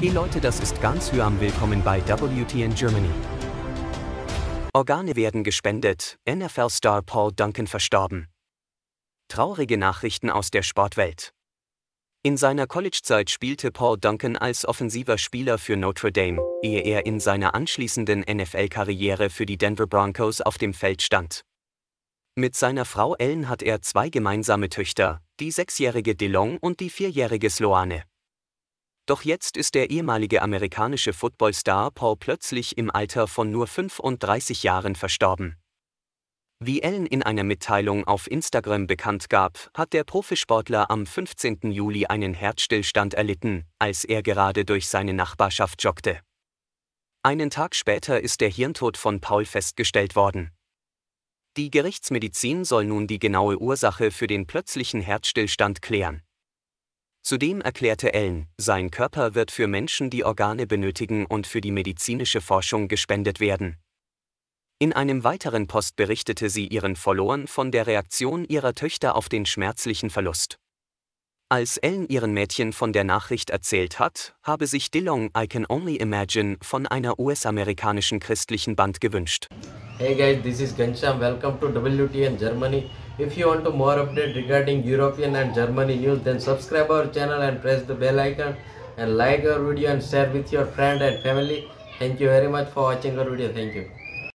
Hey Leute, das ist ganz Hyam. Willkommen bei WTN Germany. Organe werden gespendet, NFL-Star Paul Duncan verstorben. Traurige Nachrichten aus der Sportwelt. In seiner Collegezeit spielte Paul Duncan als offensiver Spieler für Notre Dame, ehe er in seiner anschließenden NFL-Karriere für die Denver Broncos auf dem Feld stand. Mit seiner Frau Ellen hat er zwei gemeinsame Töchter, die sechsjährige Delong und die vierjährige Sloane. Doch jetzt ist der ehemalige amerikanische Footballstar Paul plötzlich im Alter von nur 35 Jahren verstorben. Wie Ellen in einer Mitteilung auf Instagram bekannt gab, hat der Profisportler am 15. Juli einen Herzstillstand erlitten, als er gerade durch seine Nachbarschaft joggte. Einen Tag später ist der Hirntod von Paul festgestellt worden. Die Gerichtsmedizin soll nun die genaue Ursache für den plötzlichen Herzstillstand klären. Zudem erklärte Ellen, sein Körper wird für Menschen, die Organe benötigen und für die medizinische Forschung gespendet werden. In einem weiteren Post berichtete sie ihren Followern von der Reaktion ihrer Töchter auf den schmerzlichen Verlust. Als Ellen ihren Mädchen von der Nachricht erzählt hat, habe sich Dillon I Can Only Imagine von einer US-amerikanischen christlichen Band gewünscht. Hey guys, this is Gansham. Welcome to WTN Germany. If you want to more update regarding European and Germany news, then subscribe our channel and press the bell icon and like our video and share with your friend and family. Thank you very much for watching our video. Thank you.